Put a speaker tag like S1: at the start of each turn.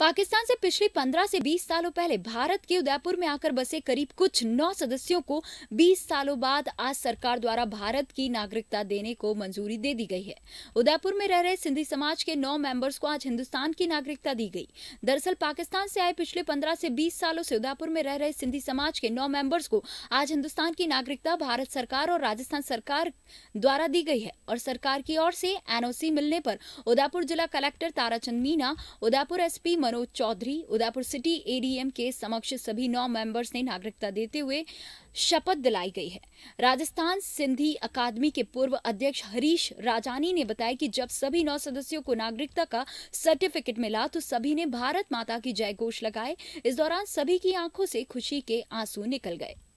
S1: पाकिस्तान से पिछले 15 से 20 सालों पहले भारत के उदयपुर में आकर बसे करीब कुछ नौ सदस्यों को 20 सालों बाद आज सरकार द्वारा भारत की नागरिकता देने को मंजूरी दे दी गई है उदयपुर में रह रहे सिंधी समाज के नौ मेंबर्स को आज हिंदुस्तान की नागरिकता दी गई दरअसल पाकिस्तान से आए पिछले पंद्रह से बीस सालों से उदयपुर में रह रहे सिंधी समाज के नौ मेंबर्स को आज हिंदुस्तान की नागरिकता भारत सरकार और राजस्थान सरकार द्वारा दी गई है और सरकार की ओर से एनओसी मिलने पर उदयपुर जिला collector Tarachand Meena Udaipur SP Manoj Chaudhary Udaipur city ADM के समक्ष सभी नौ मेंबर्स ने नागरिकता देते हुए शपथ दिलाई गई है राजस्थान सिंधी अकादमी के पूर्व अध्यक्ष हरीश राजानी ने बताया कि जब सभी नौ सदस्यों को नागरिकता का सर्टिफिकेट मिला तो सभी ने भारत माता की जय घोष लगाए इस दौरान सभी की आंखों से खुशी के आंसू निकल गए